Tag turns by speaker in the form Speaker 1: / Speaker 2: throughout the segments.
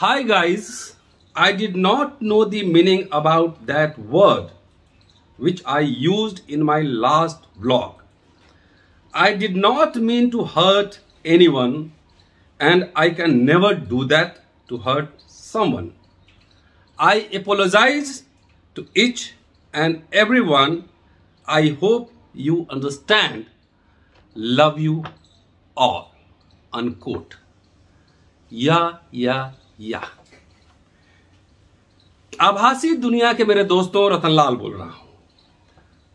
Speaker 1: Hi guys, I did not know the meaning about that word which I used in my last vlog. I did not mean to hurt anyone and I can never do that to hurt someone. I apologize to each and everyone. I hope you understand. Love you all. Unquote. Yeah, yeah, या आभासी दुनिया के मेरे दोस्तों रतनलाल बोल रहा हूं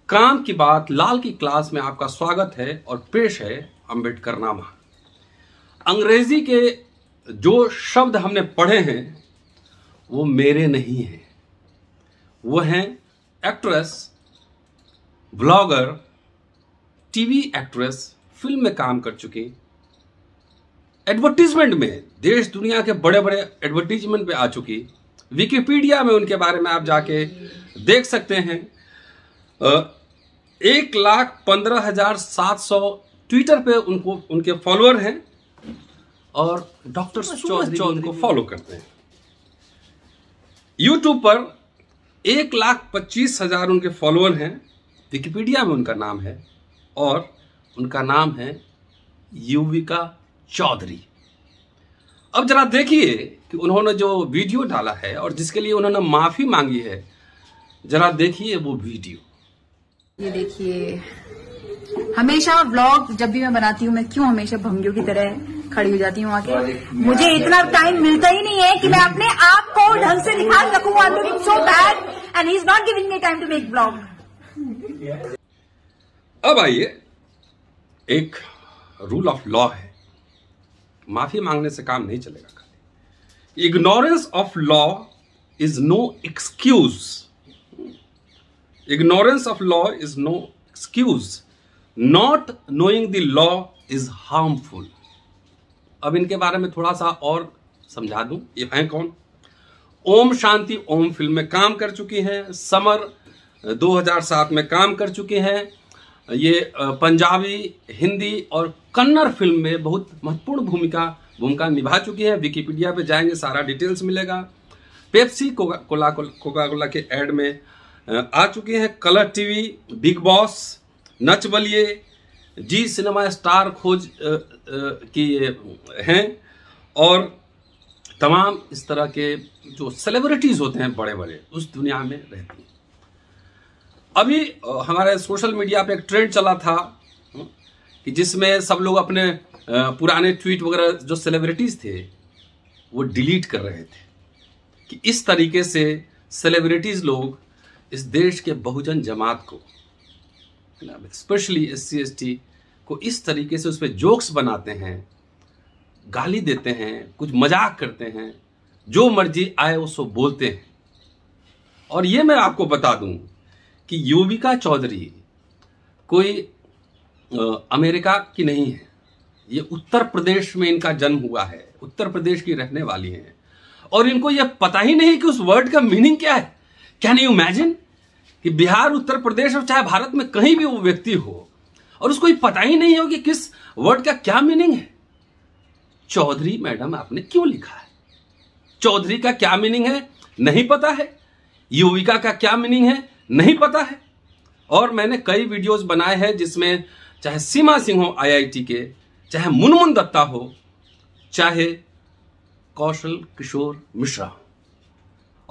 Speaker 1: काम की बात लाल की क्लास में आपका स्वागत है और पेश है अंबेडकर नामा अंग्रेजी के जो शब्द हमने पढ़े हैं वो मेरे नहीं हैं वो हैं actress blogger TV actress film में काम कर चुकी एडवर्टीजमेंट में देश दुनिया के बड़े बड़े एडवर्टीजमेंट पे आ चुकी विकिपीडिया में उनके बारे में आप जाके देख सकते हैं एक लाख पंद्रह हजार सात सौ ट्विटर पे उनको उनके फॉलोअर हैं और डॉक्टर चौधरी उनको फॉलो करते हैं यूट्यूब पर एक लाख पच्चीस हजार उनके फॉलोअर हैं विकिपीडिया में उनका नाम है और उनका नाम है युविका चौधरी अब जरा देखिए कि उन्होंने जो वीडियो डाला है और जिसके लिए उन्होंने माफी मांगी है जरा देखिए वो वीडियो ये देखिए हमेशा व्लॉग जब भी मैं बनाती हूँ मैं क्यों हमेशा भंगियों की तरह खड़ी हो जाती हूँ आके मुझे इतना टाइम मिलता ही नहीं है कि मैं अपने आप को ढंग से निकाल सकूं I so bad and is not giving me time to make blog अब आइए एक रूल ऑफ लॉ है माफी मांगने से काम नहीं चलेगा खाली ignorance of law is no excuse ignorance of law is no excuse not knowing the law is harmful अब इनके बारे में थोड़ा सा और समझा दूं ये हैं कौन ओम शांति ओम फिल्म में काम कर चुकी हैं समर 2007 में काम कर चुकी हैं ये पंजाबी हिंदी और कन्नड़ फिल्म में बहुत महत्वपूर्ण भूमिका भूमिका निभा चुकी है विकीपीडिया पे जाएंगे सारा डिटेल्स मिलेगा पेप्सी कोका कोला कोला के एड में आ चुके हैं Colors TV Bigg Boss Nach Baliye Zee cinema star खोज की हैं और तमाम इस तरह के जो सेलिब्रिटीज़ होते हैं बड़े बड़े उस दुनिया में रहती हैं अभी हमारे सोशल मीडिया पे एक ट्रेंड चला था हम्म, कि जिसमें सब लोग अपने पुराने ट्वीट वगैरह जो सेलिब्रिटीज थे वो डिलीट कर रहे थे कि इस तरीके से सेलिब्रिटीज लोग इस देश के बहुजन जमात को स्पेशली एस सी को इस तरीके से उस पर जोक्स बनाते हैं गाली देते हैं कुछ मजाक करते हैं जो मर्जी आए उसको बोलते हैं और ये मैं आपको बता दूं कि योविका चौधरी कोई अमेरिका की नहीं है ये उत्तर प्रदेश में इनका जन्म हुआ है उत्तर प्रदेश की रहने वाली हैं और इनको यह पता ही नहीं कि उस वर्ड का मीनिंग क्या है कैन यू इमेजिन कि बिहार उत्तर प्रदेश और चाहे भारत में कहीं भी वो व्यक्ति हो और उसको ये पता ही नहीं हो कि किस वर्ड का क्या मीनिंग है चौधरी मैडम आपने क्यों लिखा है चौधरी का क्या मीनिंग है नहीं पता है युविका का क्या मीनिंग है नहीं पता है और मैंने कई वीडियोस बनाए हैं जिसमें चाहे सीमा सिंह हो आईआईटी के चाहे मुनमुन दत्ता हो चाहे कौशल किशोर मिश्रा हो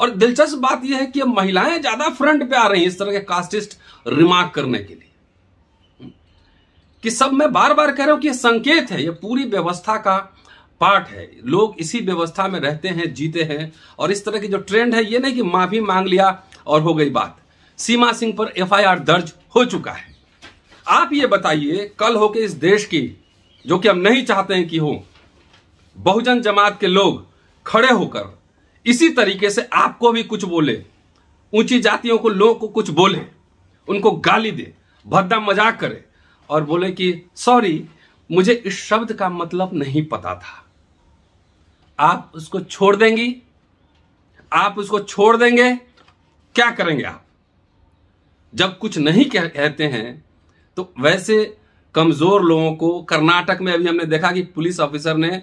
Speaker 1: और दिलचस्प बात यह है कि महिलाएं ज्यादा फ्रंट पे आ रही हैं इस तरह के कास्टिस्ट रिमार्क करने के लिए कि सब मैं बार बार कह रहा हूं कि यह संकेत है यह पूरी व्यवस्था का पार्ट है लोग इसी व्यवस्था में रहते हैं जीते हैं और इस तरह की जो ट्रेंड है यह नहीं कि माफी मांग लिया और हो गई बात सीमा सिंह पर एफआईआर दर्ज हो चुका है आप ये बताइए कल होके इस देश की जो कि हम नहीं चाहते हैं कि हो बहुजन जमात के लोग खड़े होकर इसी तरीके से आपको भी कुछ बोले ऊंची जातियों को लोगों को कुछ बोले उनको गाली दे भद्दा मजाक करे और बोले कि सॉरी मुझे इस शब्द का मतलब नहीं पता था आप उसको छोड़ देंगी आप उसको छोड़ देंगे क्या करेंगे आप जब कुछ नहीं कह, कहते हैं तो वैसे कमजोर लोगों को कर्नाटक में अभी हमने देखा कि पुलिस ऑफिसर ने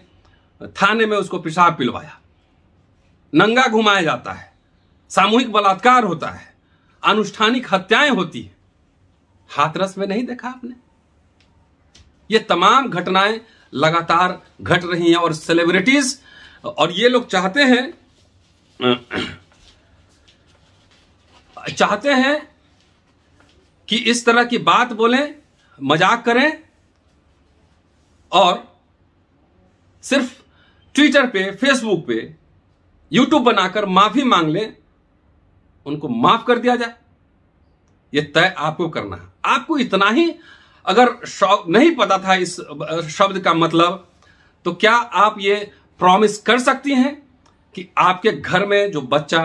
Speaker 1: थाने में उसको पेशाब पिलवाया नंगा घुमाया जाता है सामूहिक बलात्कार होता है अनुष्ठानिक हत्याएं होती है हाथरस में नहीं देखा आपने ये तमाम घटनाएं लगातार घट रही हैं और सेलिब्रिटीज और ये लोग चाहते हैं चाहते हैं कि इस तरह की बात बोलें मजाक करें और सिर्फ ट्विटर पे फेसबुक पे यूट्यूब बनाकर माफी मांग लें उनको माफ कर दिया जाए यह तय आपको करना है आपको इतना ही अगर नहीं पता था इस शब्द का मतलब तो क्या आप ये प्रॉमिस कर सकती हैं कि आपके घर में जो बच्चा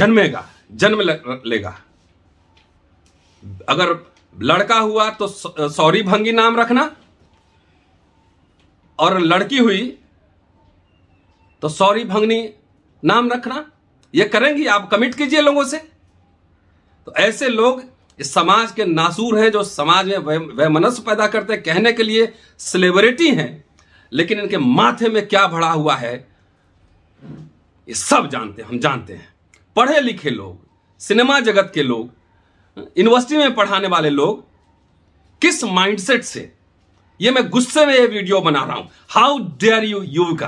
Speaker 1: जन्मेगा जन्म लेगा अगर लड़का हुआ तो सौरी भंगी नाम रखना और लड़की हुई तो सौरी भंगनी नाम रखना यह करेंगी आप कमिट कीजिए लोगों से तो ऐसे लोग इस समाज के नासूर हैं जो समाज में वह, वह पैदा करते कहने के लिए सेलिब्रिटी हैं लेकिन इनके माथे में क्या भरा हुआ है ये सब जानते हैं हम जानते हैं पढ़े लिखे लोग सिनेमा जगत के लोग यूनिवर्सिटी में पढ़ाने वाले लोग किस माइंडसेट से ये मैं गुस्से में ये वीडियो बना रहा हूं हाउ डेयर यू यू का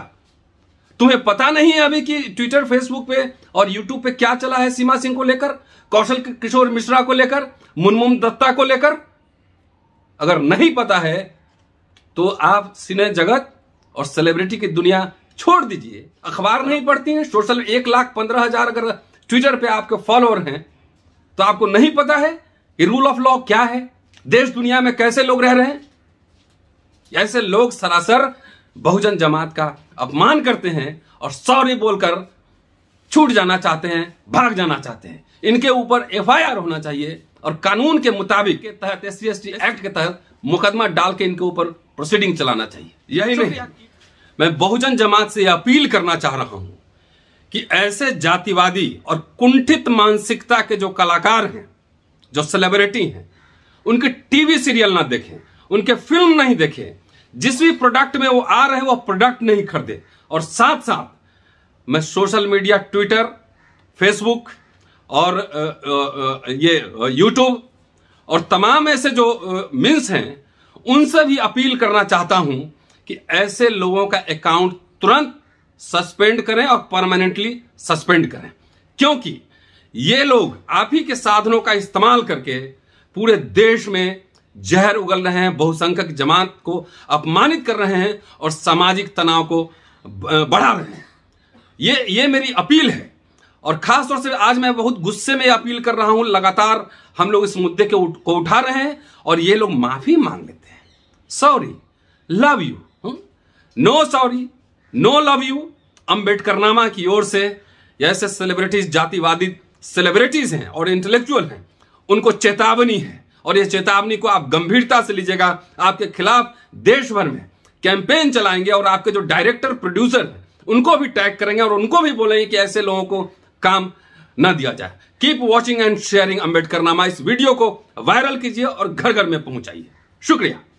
Speaker 1: तुम्हें पता नहीं है अभी कि ट्विटर फेसबुक पे और यूट्यूब पे क्या चला है सीमा सिंह को लेकर कौशल किशोर मिश्रा को लेकर मुनमुन दत्ता को लेकर अगर नहीं पता है तो आप सिने जगत और सेलिब्रिटी की दुनिया छोड़ दीजिए अखबार नहीं पढ़ती है सोशल एक लाख पंद्रह हजार अगर ट्विटर पे आपके फॉलोअर हैं तो आपको नहीं पता है कि रूल ऑफ लॉ क्या है देश दुनिया में कैसे लोग रह रहे हैं ऐसे लोग सरासर बहुजन जमात का अपमान करते हैं और सॉरी बोलकर छूट जाना चाहते हैं भाग जाना चाहते हैं इनके ऊपर एफआईआर होना चाहिए और कानून के मुताबिक के तहत एस सी एक्ट के तहत मुकदमा डाल के इनके ऊपर प्रोसीडिंग चलाना चाहिए यही नहीं मैं बहुजन जमात से अपील करना चाह रहा हूं कि ऐसे जातिवादी और कुंठित मानसिकता के जो कलाकार हैं जो सेलिब्रिटी हैं उनके टीवी सीरियल ना देखें उनके फिल्म नहीं देखें जिस भी प्रोडक्ट में वो आ रहे वो प्रोडक्ट नहीं खरीदे और साथ साथ मैं सोशल मीडिया ट्विटर फेसबुक और ये यूट्यूब और तमाम ऐसे जो मीन्स हैं उनसे भी अपील करना चाहता हूं कि ऐसे लोगों का अकाउंट तुरंत सस्पेंड करें और परमानेंटली सस्पेंड करें क्योंकि ये लोग आप ही के साधनों का इस्तेमाल करके पूरे देश में जहर उगल रहे हैं बहुसंख्यक जमात को अपमानित कर रहे हैं और सामाजिक तनाव को बढ़ा रहे हैं ये ये मेरी अपील है और खास तौर से आज मैं बहुत गुस्से में अपील कर रहा हूं लगातार हम लोग इस मुद्दे के उठ, को उठा रहे हैं और ये लोग माफी मांग लेते हैं sorry love you hmm? No sorry no love you Ambedkar नामा की ओर से ऐसे सेलिब्रिटीज जातिवादी सेलिब्रिटीज हैं और इंटेलेक्चुअल हैं उनको चेतावनी है और यह चेतावनी को आप गंभीरता से लीजिएगा आपके खिलाफ देश भर में कैंपेन चलाएंगे और आपके जो डायरेक्टर प्रोड्यूसर हैं उनको भी टैग करेंगे और उनको भी बोलेंगे कि ऐसे लोगों को काम न दिया जाए keep watching and sharing Ambedkar नामा इस वीडियो को वायरल कीजिए और घर घर में पहुंचाइए शुक्रिया